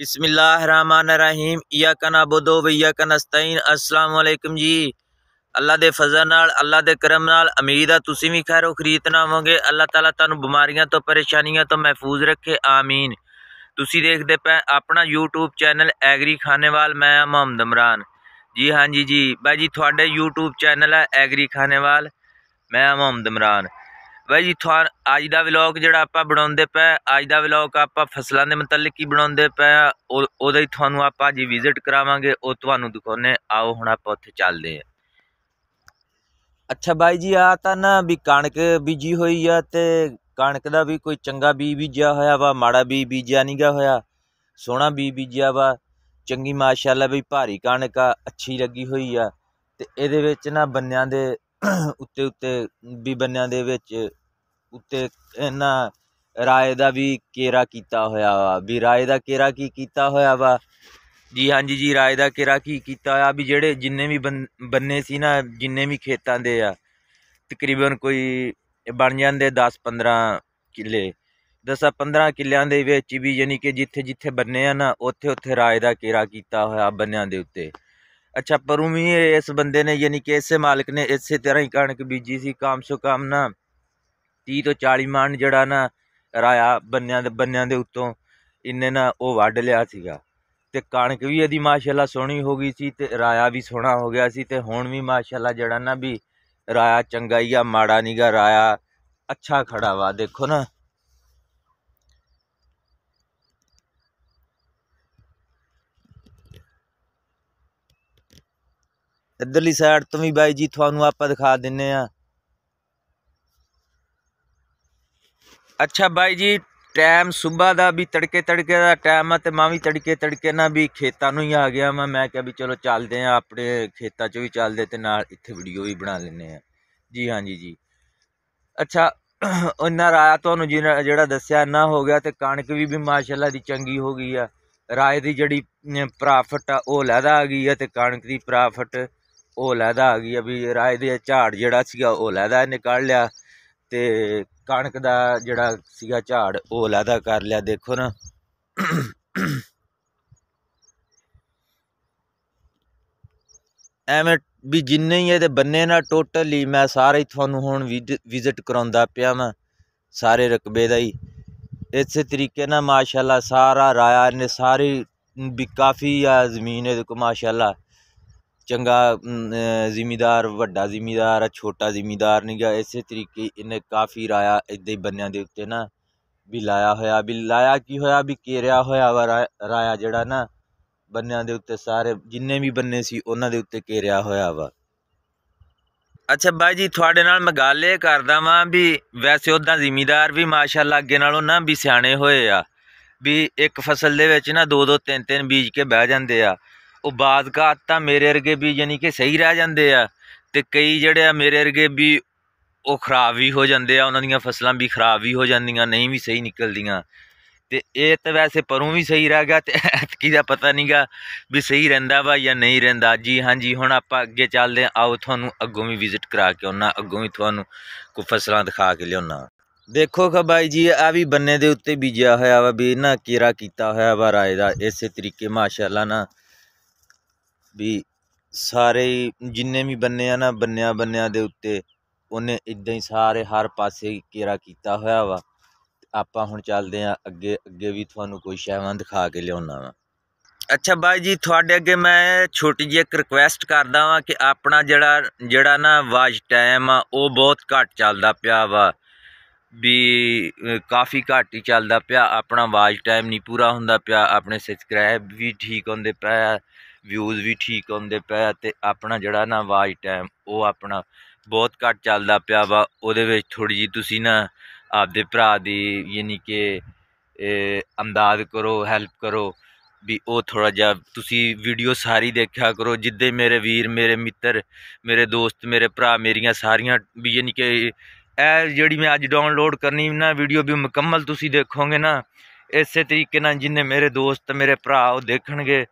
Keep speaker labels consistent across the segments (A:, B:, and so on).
A: ਬਿਸਮਿਲ੍ਲਾਹਿਰਰਹਿਮਾਨਿਰਰਹੀਮ ਇਯਾਕ ਨਬਦੋ ਵ ਇਯਾਕ ਨਸਤਾਈਨ ਅਸਲਾਮ ਵਾਲੇਕਮ ਜੀ ਅੱਲਾ ਦੇ ਫਜ਼ਲ ਨਾਲ ਅੱਲਾ ਦੇ ਕਰਮ ਨਾਲ ਉਮੀਦ ਆ ਤੁਸੀਂ ਵੀ ਖੈਰੋ ਖਰੀਤਨਾ ਹੋਵੋਗੇ ਅੱਲਾ ਤਾਲਾ ਤੁਹਾਨੂੰ ਬਿਮਾਰੀਆਂ ਤੋਂ ਪਰੇਸ਼ਾਨੀਆਂ ਤੋਂ ਮਹਿਫੂਜ਼ ਰੱਖੇ ਆਮੀਨ ਤੁਸੀਂ ਦੇਖਦੇ ਪਏ ਆਪਣਾ YouTube ਚੈਨਲ ਐਗਰੀ ਖਾਨੇਵਾਲ ਮੈਂ ਮੁਹੰਮਦ ਇਮਰਾਨ ਜੀ ਹਾਂ ਜੀ ਜੀ ਬਾਈ ਜੀ ਤੁਹਾਡੇ YouTube ਚੈਨਲ ਹੈ ਐਗਰੀ ਖਾਨੇਵਾਲ ਮੈਂ ਮੁਹੰਮਦ ਇਮਰਾਨ ਬਾਈ ਜੀ ਤੁਹਾਨ ਅੱਜ ਦਾ ਵਲੌਗ ਜਿਹੜਾ ਆਪਾਂ ਬਣਾਉਂਦੇ ਪਏ ਅੱਜ ਦਾ ਵਲੌਗ ਆਪਾਂ ਫਸਲਾਂ ਦੇ ਮੁਤਲਕ ਹੀ ਬਣਾਉਂਦੇ ਪਏ ਉਹਦੇ ਹੀ ਤੁਹਾਨੂੰ ਆਪਾਂ ਜੀ ਵਿਜ਼ਿਟ ਕਰਾਵਾਂਗੇ ਉਹ ਤੁਹਾਨੂੰ ਦਿਖਾਉਨੇ ਆਓ ਹੁਣ ਆਪਾਂ ਉੱਥੇ ਚੱਲਦੇ ਆਂ ਅੱਛਾ ਬਾਈ ਜੀ ਆ ਤਾਂ ਨਾ ਵੀ ਕਣਕ ਬੀਜੀ ਹੋਈ ਆ ਤੇ ਕਣਕ ਦਾ ਵੀ ਕੋਈ ਚੰਗਾ ਬੀ ਬੀਜਿਆ ਹੋਇਆ ਵਾ ਮਾੜਾ ਬੀ ਬੀਜਿਆ ਨਹੀਂ ਗਿਆ ਹੋਇਆ ਸੋਹਣਾ ਬੀ ਬੀਜਿਆ ਵਾ ਚੰਗੀ ਮਾਸ਼ਾਅੱਲਾ ਵੀ ਭਾਰੀ ਕਣਕ ਆ ਅੱਛੀ ਲੱਗੀ ਹੋਈ ਆ ਤੇ ਇਹਦੇ ਵਿੱਚ ਨਾ ਬੰਨਿਆਂ ਦੇ ਉੱਤੇ ਉੱਤੇ ਵੀ ਬੰਨਿਆਂ ਦੇ ਵਿੱਚ ਉੱਤੇ ਇਹਨਾਂ ਰਾਏ ਦਾ ਵੀ ਕੇਰਾ ਕੀਤਾ ਹੋਇਆ ਵਾ ਵੀ ਰਾਏ ਦਾ ਕੇਰਾ ਕੀ ਕੀਤਾ ਹੋਇਆ ਵਾ ਜੀ ਹਾਂਜੀ ਜੀ ਰਾਏ ਦਾ ਕੇਰਾ ਕੀ ਕੀਤਾ ਹੋਇਆ ਵੀ ਜਿਹੜੇ ਜਿੰਨੇ ਵੀ ਬੰਨੇ ਸੀ ਨਾ ਜਿੰਨੇ ਵੀ ਖੇਤਾਂ ਦੇ ਆ ਤਕਰੀਬਨ ਕੋਈ ਬਣ ਜਾਂਦੇ 10 15 ਕਿੱਲੇ 10 15 ਕਿੱਲਿਆਂ ਦੇ ਵਿੱਚ ਵੀ ਯਾਨੀ ਕਿ ਜਿੱਥੇ ਜਿੱਥੇ ਬੰਨੇ ਆ ਨਾ ਉੱਥੇ ਉੱਥੇ ਰਾਏ ਦਾ ਕੇਰਾ ਕੀਤਾ ਹੋਇਆ ਬੰਨਿਆਂ ਦੇ ਉੱਤੇ ਅੱਛਾ ਪਰੂ ਵੀ ਇਸ ਬੰਦੇ ਨੇ ਯਾਨੀ ਕਿ ਇਸੇ ਮਾਲਕ ਨੇ ਇਸੇ ਤਰ੍ਹਾਂ ਹੀ ਕਣਕ ਬੀਜੀ ਸੀ ਕਾਮ ਸੋ ਕਾਮ ਨਾ 30 ਤੋਂ 40 ਮਣ ਜਿਹੜਾ ਨਾ ਰਾਇਆ ਬੰਨਿਆਂ ਦੇ ਬੰਨਿਆਂ ਦੇ ਉੱਤੋਂ ਇੰਨੇ ਨਾ ਉਹ ਵੱਢ ਲਿਆ ਸੀਗਾ ਤੇ ਕਣਕ ਵੀ ਇਹਦੀ ਮਾਸ਼ਾਅੱਲਾ ਸੋਹਣੀ ਹੋ ਗਈ ਸੀ ਤੇ ਰਾਇਆ ਵੀ ਸੋਹਣਾ ਹੋ ਗਿਆ ਸੀ ਤੇ ਹੁਣ ਵੀ ਮਾਸ਼ਾਅੱਲਾ ਜਿਹੜਾ ਨਾ ਵੀ ਰਾਇਆ ਚੰਗਾ ਹੀ ਆ ਮਾੜਾ ਨਹੀਂਗਾ ਰਾਇਆ ਅੱਛਾ ਖੜਾ ਵਾ ਦੇਖੋ ਨਾ ਇੱਧਰਲੀ ਸਾਈਡ ਤੋਂ ਵੀ ਬਾਈ ਜੀ ਤੁਹਾਨੂੰ ਆਪਾਂ ਦਿਖਾ ਦਿੰਨੇ ਆ ਅੱਛਾ ਬਾਈ ਜੀ ਟਾਈਮ ਸਵੇਰ ਦਾ ਵੀ ਤੜਕੇ ਤੜਕੇ ਦਾ ਟਾਈਮ ਆ ਤੇ ਮੈਂ ਵੀ ਤੜਕੇ ਤੜਕੇ ਨਾਲ ਵੀ ਖੇਤਾਂ ਨੂੰ ਹੀ ਆ ਗਿਆ ਮੈਂ ਮੈਂ ਕਿਹਾ ਵੀ ਚਲੋ ਚੱਲਦੇ ਆ ਆਪਣੇ ਖੇਤਾਂ 'ਚ ਵੀ ਚੱਲਦੇ ਤੇ ਨਾਲ ਇੱਥੇ ਵੀਡੀਓ ਵੀ ਬਣਾ ਲੈਂਦੇ ਆ ਜੀ ਹਾਂ ਜੀ ਜੀ ਅੱਛਾ ਉਹਨਾਂ ਰਾਇਆ ਤੁਹਾਨੂੰ ਜਿਹੜਾ ਦੱਸਿਆ ਨਾ ਹੋ ਗਿਆ ਤੇ ਕਣਕ ਵੀ ਵੀ ਮਾਸ਼ਾਅੱਲਾ ਦੀ ਚੰਗੀ ਹੋ ਗਈ ਆ ਰਾਏ ਦੀ ਜਿਹੜੀ ਪ੍ਰਾਫਿਟ ਆ ਉਹ ਲੈਦਾ ਆ ਗਈ ਆ ਤੇ ਕਣਕ ਦੀ ਪ੍ਰਾਫਿਟ ਉਹ ਲੈਦਾ ਆ ਗਈ ਅਭੀ ਰਾਏ ਦੇ ਝਾੜ ਜਿਹੜਾ ਸੀਗਾ ਉਹ ਲੈਦਾ ਨਿਕਾਲ ਲਿਆ ਤੇ ਕਣਕ ਦਾ ਜਿਹੜਾ ਸੀਗਾ ਝਾੜ ਉਹ ਲੈਦਾ ਕਰ ਲਿਆ ਦੇਖੋ ਨਾ ਐਵੇਂ ਵੀ ਜਿੰਨੇ ਹੀ ਇਹਦੇ ਬੰਨੇ ਨਾ ਟੋਟਲੀ ਮੈਂ ਸਾਰੇ ਤੁਹਾਨੂੰ ਹੁਣ ਵਿਜ਼ਿਟ ਕਰਾਉਂਦਾ ਪਿਆ ਮੈਂ ਸਾਰੇ ਰਕਬੇ ਦਾ ਹੀ ਇਸੇ ਤਰੀਕੇ ਨਾਲ ਮਾਸ਼ਾਅੱਲਾ ਸਾਰਾ ਰਾਇਆ ਨੇ ਸਾਰੀ ਵੀ ਕਾਫੀ ਆ ਜ਼ਮੀਨ ਇਹਦੇ ਕੋ ਮਾਸ਼ਾਅੱਲਾ ਚੰਗਾ ਜ਼ਿਮੀਦਾਰ ਵੱਡਾ ਜ਼ਿਮੀਦਾਰ ਆ ਛੋਟਾ ਜ਼ਿਮੀਦਾਰ ਨਹੀਂ ਇਸੇ ਤਰੀਕੇ ਇਹਨੇ ਕਾਫੀ ਰਾਇਆ ਇਦਾਂ ਹੀ ਬੰਨਿਆਂ ਦੇ ਉੱਤੇ ਨਾ ਵੀ ਲਾਇਆ ਹੋਇਆ ਵੀ ਲਾਇਆ ਕੀ ਹੋਇਆ ਵੀ ਕੇਰਿਆ ਹੋਇਆ ਵਾ ਰਾਇਆ ਜਿਹੜਾ ਨਾ ਬੰਨਿਆਂ ਦੇ ਉੱਤੇ ਸਾਰੇ ਜਿੰਨੇ ਵੀ ਬੰਨੇ ਸੀ ਉਹਨਾਂ ਦੇ ਉੱਤੇ ਕੇਰਿਆ ਹੋਇਆ ਵਾ ਅੱਛਾ ਬਾਈ ਜੀ ਤੁਹਾਡੇ ਨਾਲ ਮੈਂ ਗੱਲ ਇਹ ਕਰਦਾ ਵਾਂ ਵੀ ਵੈਸੇ ਉਦਾਂ ਜ਼ਿਮੀਦਾਰ ਵੀ ਮਾਸ਼ਾਅੱਲਾ ਅੱਗੇ ਨਾਲੋਂ ਨਾ ਵੀ ਸਿਆਣੇ ਹੋਏ ਆ ਵੀ ਇੱਕ ਫਸਲ ਦੇ ਵਿੱਚ ਨਾ ਦੋ ਦੋ ਤਿੰਨ ਤਿੰਨ ਬੀਜ ਕੇ ਬਹਿ ਜਾਂਦੇ ਆ ਉਹ ਬਾਦਗਾਤ ਤਾਂ ਮੇਰੇ ਵਰਗੇ ਵੀ ਯਾਨੀ ਕਿ ਸਹੀ ਰਹਿ ਜਾਂਦੇ ਆ ਤੇ ਕਈ ਜਿਹੜੇ ਆ ਮੇਰੇ ਵਰਗੇ ਵੀ ਉਹ ਖਰਾਬ ਵੀ ਹੋ ਜਾਂਦੇ ਆ ਉਹਨਾਂ ਦੀਆਂ ਫਸਲਾਂ ਵੀ ਖਰਾਬ ਵੀ ਹੋ ਜਾਂਦੀਆਂ ਨਹੀਂ ਵੀ ਸਹੀ ਨਿਕਲਦੀਆਂ ਤੇ ਇਹ ਤਾਂ ਵੈਸੇ ਪਰੋਂ ਵੀ ਸਹੀ ਰਹਿ ਗਿਆ ਤੇ ਕੀ ਦਾ ਪਤਾ ਨਹੀਂਗਾ ਵੀ ਸਹੀ ਰਹਿੰਦਾ ਵਾ ਜਾਂ ਨਹੀਂ ਰਹਿੰਦਾ ਜੀ ਹਾਂਜੀ ਹੁਣ ਆਪਾਂ ਅੱਗੇ ਚੱਲਦੇ ਆ ਆਓ ਤੁਹਾਨੂੰ ਅੱਗੋਂ ਵੀ ਵਿਜ਼ਿਟ ਕਰਾ ਕੇ ਆਉਣਾ ਅੱਗੋਂ ਵੀ ਤੁਹਾਨੂੰ ਕੋਈ ਫਸਲਾਂ ਦਿਖਾ ਕੇ ਲਿਆਉਣਾ ਦੇਖੋ ਖਬਾਈ ਜੀ ਆ ਵੀ ਬੰਨੇ ਦੇ ਉੱਤੇ ਬੀਜਿਆ ਹੋਇਆ ਵਾ ਵੀ ਇਹਨਾਂ ਕੀਰਾ ਕੀਤਾ ਹੋਇਆ ਵਾ ਰਾਏ ਦਾ ਇਸੇ ਤਰੀਕੇ ਮਾਸ਼ਾਅੱਲਾ ਨਾ ਵੀ ਸਾਰੇ ਜਿੰਨੇ ਵੀ ਬੰਨੇ ਆ ਨਾ ਬੰਨਿਆ ਬੰਨਿਆ ਦੇ ਉੱਤੇ ਉਹਨੇ ਇਦਾਂ ਹੀ ਸਾਰੇ ਹਰ ਪਾਸੇ ਕੇਰਾ ਕੀਤਾ ਹੋਇਆ ਵਾ ਆਪਾਂ ਹੁਣ ਚੱਲਦੇ ਆ ਅੱਗੇ ਅੱਗੇ ਵੀ ਤੁਹਾਨੂੰ ਕੋਈ ਸ਼ੈਵਾਂ ਦਿਖਾ ਕੇ ਲਿਆਉਣਾ ਵਾ ਅੱਛਾ ਬਾਈ ਜੀ ਤੁਹਾਡੇ ਅੱਗੇ ਮੈਂ ਛੋਟੀ ਜਿਹੀ ਇੱਕ ਰਿਕੁਐਸਟ ਕਰਦਾ ਵਾਂ ਕਿ ਆਪਣਾ ਜਿਹੜਾ ਜਿਹੜਾ ਨਾ ਵਾਚ ਟਾਈਮ ਆ ਉਹ ਬਹੁਤ ਘੱਟ ਚੱਲਦਾ ਪਿਆ ਵਾ ਵੀ ਕਾਫੀ ਘੱਟ ਹੀ ਚੱਲਦਾ ਪਿਆ ਆਪਣਾ ਵਾਚ ਟਾਈਮ ਨਹੀਂ ਪੂਰਾ ਹੁੰਦਾ ਪਿਆ ਆਪਣੇ ਸਬਸਕ੍ਰਾਈਬ ਵੀ ਠੀਕ ਹੁੰਦੇ ਪਿਆ ਵਿਊਜ਼ ਵੀ ਠੀਕ ਆਉਂਦੇ ਪਏ ਤੇ ਆਪਣਾ ਜਿਹੜਾ ਨਾ ਵਾਚ ਟਾਈਮ ਉਹ ਆਪਣਾ ਬਹੁਤ ਘੱਟ ਚੱਲਦਾ ਪਿਆ ਵਾ ਉਹਦੇ ਵਿੱਚ ਥੋੜੀ ਜੀ ਤੁਸੀਂ ਨਾ ਆਪਦੇ ਭਰਾ ਦੀ ਯਾਨੀ ਕਿ ਅੰਦਾਜ਼ ਕਰੋ ਹੈਲਪ ਕਰੋ ਵੀ ਉਹ ਥੋੜਾ ਜਿਹਾ ਤੁਸੀਂ ਵੀਡੀਓ ਸਾਰੀ ਦੇਖਿਆ ਕਰੋ ਜਿੱਦੇ ਮੇਰੇ ਵੀਰ ਮੇਰੇ ਮਿੱਤਰ ਮੇਰੇ ਦੋਸਤ ਮੇਰੇ ਭਰਾ ਮੇਰੀਆਂ ਸਾਰੀਆਂ ਵੀ ਯਾਨੀ ਕਿ ਇਹ ਜਿਹੜੀ ਮੈਂ ਅੱਜ ਡਾਊਨਲੋਡ ਕਰਨੀ ਨਾ ਵੀਡੀਓ ਵੀ ਮੁਕੰਮਲ ਤੁਸੀਂ ਦੇਖੋਗੇ ਨਾ ਇਸੇ ਤਰੀਕੇ ਨਾਲ ਜਿੰਨੇ ਮੇਰੇ ਦੋਸਤ ਮੇਰੇ ਭਰਾ ਉਹ ਦੇਖਣਗੇ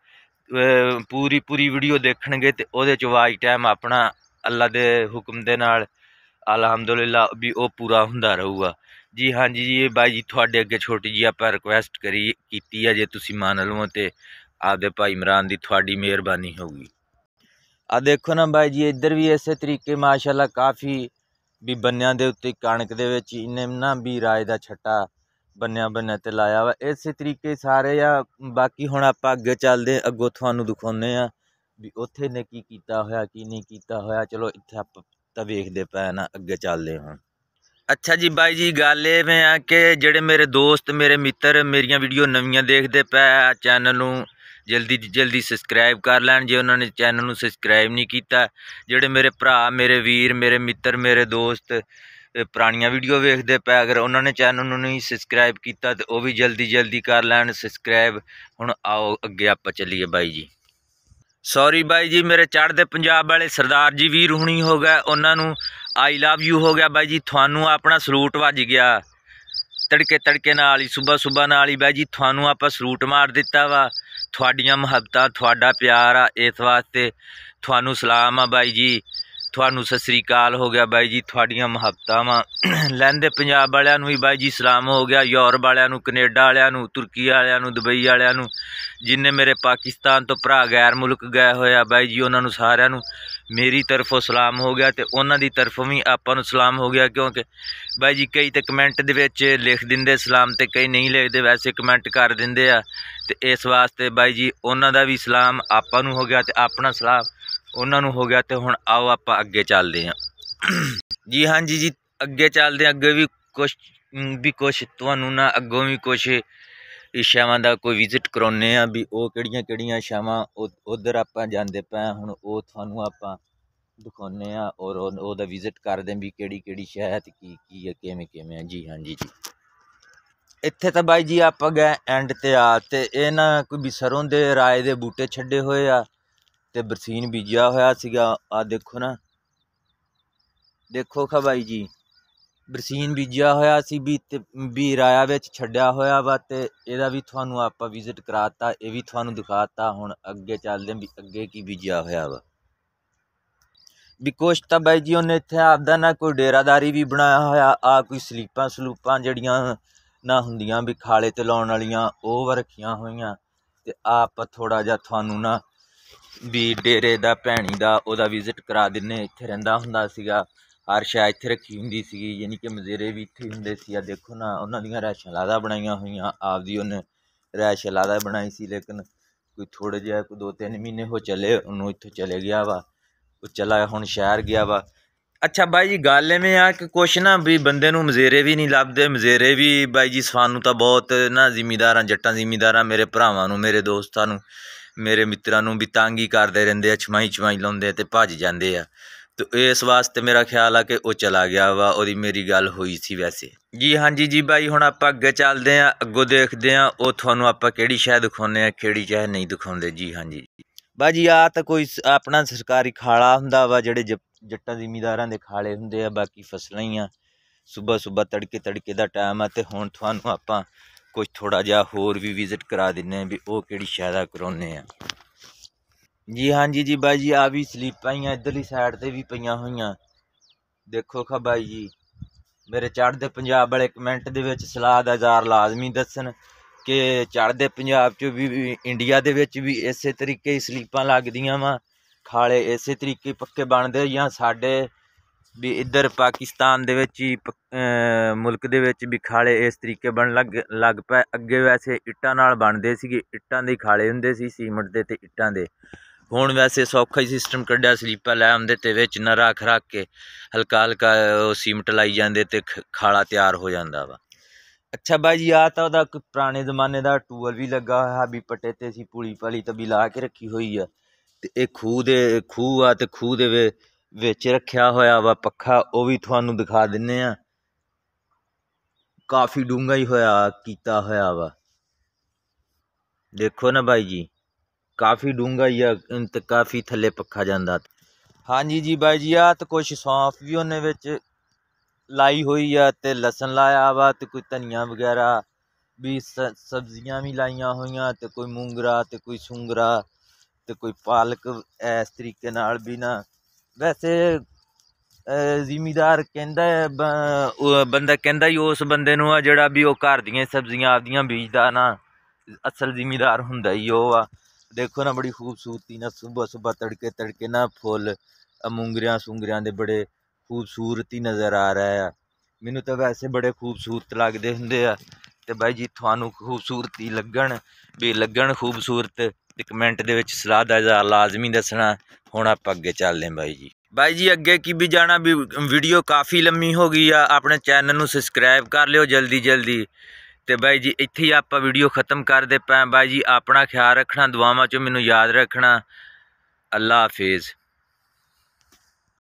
A: ਪੂਰੀ ਪੂਰੀ ਵੀਡੀਓ ਦੇਖਣਗੇ ਤੇ ਉਹਦੇ ਚ ਵਾਜ ਟਾਈਮ ਆਪਣਾ ਅੱਲਾ ਦੇ ਹੁਕਮ ਦੇ ਨਾਲ ਅਲਹਮਦੁਲਿਲਾ ਵੀ ਉਹ ਪੂਰਾ ਹੁੰਦਾ ਰਹੂਗਾ ਜੀ ਹਾਂਜੀ ਜੀ ਇਹ ਬਾਈ ਜੀ ਤੁਹਾਡੇ ਅੱਗੇ ਛੋਟੀ ਜੀ ਆਪਾਂ ਰਿਕੁਐਸਟ ਕਰੀ ਕੀਤੀ ਆ ਜੇ ਤੁਸੀਂ ਮੰਨ ਲਵੋ ਤੇ ਆਪਦੇ ਭਾਈ ਇਮਰਾਨ ਦੀ ਤੁਹਾਡੀ ਮਿਹਰਬਾਨੀ ਹੋਊਗੀ ਆ ਦੇਖੋ ਨਾ ਬਾਈ ਜੀ ਇੱਧਰ ਵੀ ਇਸੇ ਤਰੀਕੇ ਮਾਸ਼ਾਅੱਲਾ ਕਾਫੀ ਵੀ ਬੰਨਿਆਂ ਦੇ ਉੱਤੇ ਕਣਕ ਦੇ ਵਿੱਚ ਇੰਨੇ ਨਾ ਵੀ ਰਾਜ ਦਾ ਛੱਟਾ ਬੰਨਿਆ ਬੰਨਿਆ ਤੇ ਲਾਇਆ ਵਾ ਇਸੇ ਤਰੀਕੇ ਸਾਰੇ ਆ ਬਾਕੀ ਹੁਣ ਆਪਾਂ ਅੱਗੇ ਚੱਲਦੇ ਅੱਗੋਂ ਤੁਹਾਨੂੰ ਦਿਖਾਉਨੇ ਆ ਵੀ ਉੱਥੇ ਨੇ ਕੀ ਕੀਤਾ ਹੋਇਆ ਕੀ ਨਹੀਂ ਕੀਤਾ ਹੋਇਆ ਚਲੋ ਇੱਥੇ ਆਪਾਂ ਤਾਂ ਵੇਖਦੇ ਪਏ ਨਾ ਅੱਗੇ ਚੱਲਦੇ ਹਾਂ ਅੱਛਾ ਜੀ ਬਾਈ ਜੀ ਗੱਲ ਇਹ ਆ ਕਿ ਜਿਹੜੇ ਮੇਰੇ ਦੋਸਤ ਮੇਰੇ ਮਿੱਤਰ ਮੇਰੀਆਂ ਵੀਡੀਓ ਨਵੀਆਂ ਦੇਖਦੇ ਪਏ ਚੈਨਲ ਨੂੰ ਜਲਦੀ ਜਲਦੀ ਸਬਸਕ੍ਰਾਈਬ ਕਰ ਲੈਣ ਜੇ ਉਹਨਾਂ ਨੇ ਚੈਨਲ ਨੂੰ ਸਬਸਕ੍ਰਾਈਬ ਨਹੀਂ ਕੀਤਾ ਜਿਹੜੇ ਮੇਰੇ ਭਰਾ ਮੇਰੇ ਵੀਰ ਮੇਰੇ ਮਿੱਤਰ ਮੇਰੇ ਦੋਸਤ ਪੁਰਾਣੀਆਂ ਵੀਡੀਓ ਵੇਖਦੇ ਪਏ ਅਗਰ ਉਹਨਾਂ ਨੇ ਚੈਨਲ ਨੂੰ ਨਹੀਂ ਸਬਸਕ੍ਰਾਈਬ ਕੀਤਾ ਤੇ ਉਹ ਵੀ ਜਲਦੀ ਜਲਦੀ ਕਰ ਲੈਣ ਸਬਸਕ੍ਰਾਈਬ ਹੁਣ ਆਓ ਅੱਗੇ ਆਪਾਂ ਚੱਲੀਏ ਬਾਈ ਜੀ ਸੌਰੀ ਬਾਈ ਜੀ ਮੇਰੇ ਚੜ੍ਹਦੇ ਪੰਜਾਬ ਵਾਲੇ ਸਰਦਾਰ ਜੀ ਵੀਰ ਹੁਣੀ ਹੋ ਗਏ ਉਹਨਾਂ ਨੂੰ ਆਈ ਲਵ ਯੂ ਹੋ ਗਿਆ ਬਾਈ ਜੀ ਤੁਹਾਨੂੰ ਆਪਣਾ ਸਲੂਟ ਵੱਜ ਗਿਆ ਤੜਕੇ ਤੜਕੇ ਨਾਲ ਹੀ ਸਵੇਰ ਸਵੇਰ ਨਾਲ ਹੀ ਬਾਈ ਜੀ ਤੁਹਾਨੂੰ ਆਪਾਂ ਸਲੂਟ ਮਾਰ ਦਿੱਤਾ ਵਾ ਤੁਹਾਡੀਆਂ ਮੁਹੱਬਤਾਂ ਤੁਹਾਡਾ ਪਿਆਰ ਆ ਇਸ ਵਾਸਤੇ ਤੁਹਾਨੂੰ ਸਲਾਮ ਆ ਬਾਈ ਜੀ ਤੁਹਾਨੂੰ ਸਤਿ ਸ੍ਰੀ ਅਕਾਲ ਹੋ ਗਿਆ ਬਾਈ ਜੀ ਤੁਹਾਡੀਆਂ ਮਹੱਬਤਾਂ ਲੈਂਦੇ ਪੰਜਾਬ ਵਾਲਿਆਂ ਨੂੰ ਵੀ ਬਾਈ ਜੀ ਸਲਾਮ ਹੋ ਗਿਆ ਯੂਰਪ ਵਾਲਿਆਂ ਨੂੰ ਕੈਨੇਡਾ ਵਾਲਿਆਂ ਨੂੰ ਤੁਰਕੀ ਵਾਲਿਆਂ ਨੂੰ ਦੁਬਈ ਵਾਲਿਆਂ ਨੂੰ ਜਿੰਨੇ ਮੇਰੇ ਪਾਕਿਸਤਾਨ ਤੋਂ ਭਰਾ ਗੈਰ ਮੁਲਕ ਗਏ ਹੋਇਆ ਬਾਈ ਜੀ ਉਹਨਾਂ ਨੂੰ ਸਾਰਿਆਂ ਨੂੰ ਮੇਰੀ ਤਰਫੋਂ ਸਲਾਮ ਹੋ ਗਿਆ ਤੇ ਉਹਨਾਂ ਦੀ ਤਰਫੋਂ ਵੀ ਆਪਾਂ ਨੂੰ ਸਲਾਮ ਹੋ ਗਿਆ ਕਿਉਂਕਿ ਬਾਈ ਜੀ ਕਈ ਤੇ ਕਮੈਂਟ ਦੇ ਵਿੱਚ ਲਿਖ ਦਿੰਦੇ ਸਲਾਮ ਤੇ ਕਈ ਨਹੀਂ ਲਿਖਦੇ ਵੈਸੇ ਕਮੈਂਟ ਕਰ ਦਿੰਦੇ ਆ ਤੇ ਇਸ ਵਾਸਤੇ ਬਾਈ ਜੀ ਉਹਨਾਂ ਦਾ ਵੀ ਸਲਾਮ ਆਪਾਂ ਨੂੰ ਹੋ ਗਿਆ ਤੇ ਆਪਣਾ ਸਲਾਮ ਉਹਨਾਂ ਨੂੰ ਹੋ ਗਿਆ ਤੇ ਹੁਣ ਆਓ ਆਪਾਂ ਅੱਗੇ ਚੱਲਦੇ ਹਾਂ ਜੀ ਹਾਂ ਜੀ ਜੀ ਅੱਗੇ ਚੱਲਦੇ ਹਾਂ ਅੱਗੇ ਵੀ ਕੁਝ ਵੀ ਕੁਝ ਤੁਹਾਨੂੰ ਨਾ ਅੱਗੋਂ ਵੀ ਕੁਝ ਇਸ਼ਾਵਾਂ ਦਾ ਕੋਈ ਵਿਜ਼ਿਟ ਕਰਾਉਨੇ ਆ ਵੀ ਉਹ ਕਿਹੜੀਆਂ ਕਿਹੜੀਆਂ ਸ਼ਾਵਾਂ ਉਧਰ ਆਪਾਂ ਜਾਂਦੇ ਪਏ ਹੁਣ ਉਹ ਤੁਹਾਨੂੰ ਆਪਾਂ ਦਿਖਾਉਨੇ ਆ ਔਰ ਉਹਦਾ ਵਿਜ਼ਿਟ ਕਰਦੇ ਵੀ ਕਿਹੜੀ ਕਿਹੜੀ ਸ਼ਹਿਤ ਕੀ ਕੀ ਹੈ ਕਿਵੇਂ ਕਿਵੇਂ ਹੈ ਜੀ ਹਾਂਜੀ ਜੀ ਇੱਥੇ ਤਾਂ ਬਾਈ ਜੀ ਆਪਾਂ ਗਏ ਐਂਡ ਤੇ ਆ ਤੇ ਇਹ ਨਾ ਕੋਈ ਵੀ ਸਰੋਂ ਦੇ ਰਾਏ ਦੇ ਬੂਟੇ ਛੱਡੇ ਹੋਏ ਆ ਤੇ ਬਰਸੀਨ ਬੀਜਿਆ ਹੋਇਆ ਸੀਗਾ ਆ ਦੇਖੋ ਨਾ ਦੇਖੋ ਖਬਾਈ ਜੀ ਬਰਸੀਨ ਬੀਜਿਆ ਹੋਇਆ ਸੀ ਵੀ ਤੇ ਵੀ ਰਾਇਆ ਵਿੱਚ ਛੱਡਿਆ ਹੋਇਆ ਵਾ ਤੇ ਇਹਦਾ ਵੀ ਤੁਹਾਨੂੰ ਆਪਾਂ ਵਿਜ਼ਿਟ ਕਰਾਤਾ ਇਹ ਵੀ ਤੁਹਾਨੂੰ ਦਿਖਾਤਾ ਹੁਣ ਅੱਗੇ ਚੱਲਦੇ ਵੀ ਅੱਗੇ ਕੀ ਬੀਜਿਆ ਹੋਇਆ ਵਾ ਵੀ ਕੁਛ ਤਾਂ ਬਾਈ ਜੀ ਉਹਨੇ ਇੱਥੇ ਆਪਦਾ ਨਾ ਕੋਈ ਡੇਰਾਦਾਰੀ ਵੀ ਬਣਾਇਆ ਹੋਇਆ ਆ ਕੋਈ ਸਲੀਪਾਂ ਸਲੂਪਾਂ ਜਿਹੜੀਆਂ ਨਾ ਹੁੰਦੀਆਂ ਵੀ ਖਾਲੇ ਤੇ ਲਾਉਣ ਵਾਲੀਆਂ ਉਹ ਰੱਖੀਆਂ ਹੋਈਆਂ ਤੇ ਆਪ ਥੋੜਾ ਜਿਹਾ ਤੁਹਾਨੂੰ ਨਾ ਵੀ ਡੇਰੇ ਦਾ ਭੈਣੀ ਦਾ ਉਹਦਾ ਵਿਜ਼ਿਟ ਕਰਾ ਦਿੰਨੇ ਇੱਥੇ ਰਹਿੰਦਾ ਹੁੰਦਾ ਸੀਗਾ ਹਰ ਸ਼ਾਇ ਇੱਥੇ ਰੱਖੀ ਹੁੰਦੀ ਸੀਗੀ ਯਾਨੀ ਕਿ ਮਜ਼ੇਰੇ ਵੀ ਇੱਥੇ ਹੁੰਦੇ ਸੀ ਆ ਦੇਖੋ ਨਾ ਉਹਨਾਂ ਦੀਆਂ ਰੈਸ਼ਾਂ ਲਾਦਾ ਬਣਾਈਆਂ ਹੋਈਆਂ ਆਪਦੀ ਉਹਨੇ ਰੈਸ਼ ਲਾਦਾ ਬਣਾਈ ਸੀ ਲੇਕਿਨ ਕੋਈ ਥੋੜੇ ਜਿਹਾ ਕੋ ਦੋ ਤਿੰਨ ਮਹੀਨੇ ਹੋ ਚਲੇ ਉਹਨੂੰ ਇੱਥੋਂ ਚਲੇ ਗਿਆ ਵਾ ਉਹ ਚਲਾ ਹੁਣ ਸ਼ਹਿਰ ਗਿਆ ਵਾ ਅੱਛਾ ਬਾਈ ਜੀ ਗੱਲ ਐਵੇਂ ਆ ਕਿ ਕੁਛ ਨਾ ਵੀ ਬੰਦੇ ਨੂੰ ਮਜ਼ੇਰੇ ਵੀ ਨਹੀਂ ਲੱਭਦੇ ਮਜ਼ੇਰੇ ਵੀ ਬਾਈ ਜੀ ਸਾਨੂੰ ਤਾਂ ਬਹੁਤ ਨਾ ਜ਼ਿੰਮੇਦਾਰਾਂ ਜੱਟਾਂ ਜ਼ਿੰਮੇਦਾਰਾਂ ਮੇਰੇ ਭਰਾਵਾਂ ਨੂੰ ਮੇਰੇ ਦੋਸਤਾਂ ਨੂੰ ਮੇਰੇ ਮਿੱਤਰਾਂ ਨੂੰ ਵੀ ਤਾਂਗੀ ਕਰਦੇ ਰਹਿੰਦੇ ਆ ਛਮਾਈ ਛਮਾਈ ਲਾਉਂਦੇ ਤੇ ਭੱਜ ਜਾਂਦੇ ਆ ਤੋ ਇਸ ਵਾਸਤੇ ਮੇਰਾ ਖਿਆਲ ਆ ਕਿ ਉਹ ਚਲਾ ਗਿਆ ਵਾ ਉਹਦੀ ਮੇਰੀ ਗੱਲ ਹੋਈ ਸੀ ਵੈਸੇ ਜੀ ਹਾਂਜੀ ਜੀ ਬਾਈ ਹੁਣ ਆਪਾਂ ਅੱਗੇ ਚੱਲਦੇ ਆ ਅੱਗੋਂ ਦੇਖਦੇ ਆ ਉਹ ਤੁਹਾਨੂੰ ਆਪਾਂ ਕਿਹੜੀ ਸ਼ਾਇਦ ਦਿਖਾਉਂਦੇ ਆ ਕਿਹੜੀ ਚਾਹ ਨਹੀਂ ਦਿਖਾਉਂਦੇ ਜੀ ਹਾਂਜੀ ਬਾਜੀ ਆ ਤਾਂ ਕੋਈ ਆਪਣਾ ਸਰਕਾਰੀ ਖਾਲਾ ਹੁੰਦਾ ਵਾ ਜਿਹੜੇ ਜੱਟਾਂ ਜ਼ਿਮੀਦਾਰਾਂ ਦੇ ਖਾਲੇ ਹੁੰਦੇ ਆ ਬਾਕੀ ਫਸਲਾਂ ਹੀ ਆ ਸਵੇਰ ਸਵੇਰ ਤੜਕੇ ਤੜਕੇ ਦਾ ਟਾਈਮ ਆ ਤੇ ਹੁਣ ਤੁਹਾਨੂੰ ਆਪਾਂ ਕੁਝ ਥੋੜਾ ਜਿਹਾ ਹੋਰ ਵੀ ਵਿਜ਼ਿਟ ਕਰਾ ਦਿੰਨੇ ਵੀ ਉਹ ਕਿਹੜੀ ਸ਼ਾਇਦਾ ਕਰਾਉਨੇ ਆ ਜੀ ਹਾਂਜੀ ਜੀ ਬਾਈ ਜੀ ਆ ਵੀ ਸਲੀਪਾਂ ਹੀ ਆ ਇਧਰਲੀ ਸਾਈਡ ਤੇ ਵੀ ਪਈਆਂ ਹੋਈਆਂ ਦੇਖੋ ਖਾ ਬਾਈ ਜੀ ਮੇਰੇ ਚੜ੍ਹਦੇ ਪੰਜਾਬ ਵਾਲੇ ਕਮੈਂਟ ਦੇ ਵਿੱਚ ਸਲਾਹ ਦਾ ਜ਼ਾਰ ਲਾਜ਼ਮੀ ਦੱਸਣ ਕਿ ਚੜ੍ਹਦੇ ਪੰਜਾਬ 'ਚ ਵੀ ਇੰਡੀਆ ਦੇ ਵਿੱਚ ਵੀ ਇਸੇ ਤਰੀਕੇ ਹੀ ਸਲੀਪਾਂ ਲੱਗਦੀਆਂ ਵਾ ਖਾਲੇ ਇਸੇ ਤਰੀਕੇ ਪੱਕੇ ਬਣਦੇ ਜਾਂ ਸਾਡੇ ਵੀ ਇੱਧਰ ਪਾਕਿਸਤਾਨ ਦੇ ਵਿੱਚ ਹੀ ਮੁਲਕ ਦੇ ਵਿੱਚ ਵੀ ਖਾਲੇ ਇਸ ਤਰੀਕੇ ਬਣ ਲੱਗ ਲੱਗ ਪਏ ਅੱਗੇ ਵੈਸੇ ਇੱਟਾਂ ਨਾਲ ਬਣਦੇ ਸੀਗੇ ਇੱਟਾਂ ਦੇ ਖਾਲੇ ਹੁੰਦੇ ਸੀ ਸੀਮੈਂਟ ਦੇ ਤੇ ਇੱਟਾਂ ਦੇ ਹੁਣ ਵੈਸੇ ਸੌਖਾ ਹੀ ਸਿਸਟਮ ਕੱਢਿਆ ਸਲੀਪਾ ਲੈ ਆਉਂਦੇ ਤੇ ਵਿੱਚ ਨਰਾ ਖਰਾਕ ਕੇ ਹਲਕਾ ਹਲਕਾ ਉਹ ਸੀਮੈਂਟ ਲਾਈ ਜਾਂਦੇ ਤੇ ਖਾਲਾ ਤਿਆਰ ਹੋ ਜਾਂਦਾ ਵਾ ਅੱਛਾ ਬਾਈ ਜੀ ਆ ਤਾਂ ਉਹਦਾ ਪੁਰਾਣੇ ਜ਼ਮਾਨੇ ਦਾ ਟੂਲ ਵੀ ਲੱਗਾ ਹੋਇਆ ਵੀ ਪੱਟੇ ਤੇ ਸੀ ਪੂਲੀ ਪਾਲੀ ਤਬੀ ਲਾ ਕੇ ਰੱਖੀ ਹੋਈ ਆ ਤੇ ਇਹ ਖੂਹ ਦੇ ਖੂਹ ਆ ਤੇ ਖੂਹ ਦੇ ਵਿੱਚ ਰੱਖਿਆ ਹੋਇਆ ਵਾ ਪੱਖਾ ਉਹ ਵੀ ਤੁਹਾਨੂੰ ਦਿਖਾ ਦਿੰਨੇ ਆ ਕਾਫੀ ਡੂੰਗਾ ਹੀ ਹੋਇਆ ਕੀਤਾ ਹੋਇਆ ਵਾ ਦੇਖੋ ਨਾ ਭਾਈ ਜੀ ਕਾਫੀ ਡੂੰਗਾ ਹੀ ਆ ਕਾਫੀ ਥੱਲੇ ਪੱਖਾ ਜਾਂਦਾ ਹਾਂਜੀ ਜੀ ਬਾਈ ਜੀ ਆ ਤੇ ਕੁਝ ਸੌਂਫ ਵੀ ਉਹਨੇ ਵਿੱਚ ਲਾਈ ਹੋਈ ਆ ਤੇ ਲਸਣ ਲਾਇਆ ਵਾ ਤੇ ਕੋਈ ਧਨੀਆ ਵਗੈਰਾ ਵੀ ਸਬਜ਼ੀਆਂ ਵੀ ਲਾਈਆਂ ਹੋਈਆਂ ਤੇ ਕੋਈ ਮੂੰਗਰਾ ਤੇ ਕੋਈ ਸੁੰਗਰਾ ਤੇ ਕੋਈ ਪਾਲਕ ਇਸ ਤਰੀਕੇ ਨਾਲ ਵੀ ਨਾ ਵੈਸੇ ਜ਼ਿਮੀਦਾਰ ਕਹਿੰਦਾ ਬੰਦਾ ਕਹਿੰਦਾ ਹੀ ਉਸ ਬੰਦੇ ਨੂੰ ਆ ਜਿਹੜਾ ਵੀ ਉਹ ਘਰ ਦੀਆਂ ਸਬਜ਼ੀਆਂ ਆਪਦੀਆਂ ਬੀਜਦਾ ਨਾ ਅਸਲ ਜ਼ਿਮੀਦਾਰ ਹੁੰਦਾ ਹੀ ਉਹ ਆ ਦੇਖੋ ਨਾ ਬੜੀ ਖੂਬਸੂਰਤੀ ਨਾਲ ਸਵੇਰ ਸਵੇਰ ਤੜਕੇ ਤੜਕੇ ਨਾ ਫੁੱਲ ਅਮੂੰਗਰੀਆਂ ਸੁੰਗਰੀਆਂ ਦੇ ਬੜੇ ਖੂਬਸੂਰਤੀ ਨਜ਼ਰ ਆ ਰਹਾ ਆ ਮੈਨੂੰ ਤਾਂ ਵੈਸੇ ਬੜੇ ਖੂਬਸੂਰਤ ਲੱਗਦੇ ਹੁੰਦੇ ਆ ਤੇ ਬਾਈ ਜੀ ਤੁਹਾਨੂੰ ਖੂਬਸੂਰਤੀ ਲੱਗਣ ਵੀ ਲੱਗਣ ਖੂਬਸੂਰਤ ਤੇ ਕਮੈਂਟ ਦੇ ਵਿੱਚ ਸਲਾਹ ਦਾ ਲਾਜ਼ਮੀ ਦੱਸਣਾ ਹੁਣ ਆਪਾਂ ਅੱਗੇ ਚੱਲਦੇ ਹਾਂ ਬਾਈ ਜੀ ਬਾਈ ਜੀ ਅੱਗੇ ਕੀ ਵੀ ਜਾਣਾ ਵੀ ਵੀਡੀਓ ਕਾਫੀ ਲੰਮੀ ਹੋ ਗਈ ਆ ਆਪਣੇ ਚੈਨਲ ਨੂੰ ਸਬਸਕ੍ਰਾਈਬ ਕਰ ਲਿਓ ਜਲਦੀ ਜਲਦੀ ਤੇ ਬਾਈ ਜੀ ਇੱਥੇ ਹੀ ਆਪਾਂ ਵੀਡੀਓ ਖਤਮ ਕਰਦੇ ਪਏ ਬਾਈ ਜੀ ਆਪਣਾ ਖਿਆਲ ਰੱਖਣਾ ਦੁਆਵਾਂ ਚੋਂ ਮੈਨੂੰ ਯਾਦ ਰੱਖਣਾ ਅੱਲਾ ਹਾਫਿਜ਼